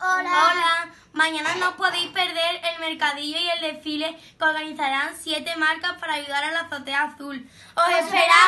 Hola. Mañana no podéis perder el mercadillo y el desfile que organizarán siete marcas para ayudar a la azotea azul. ¡Os esperamos!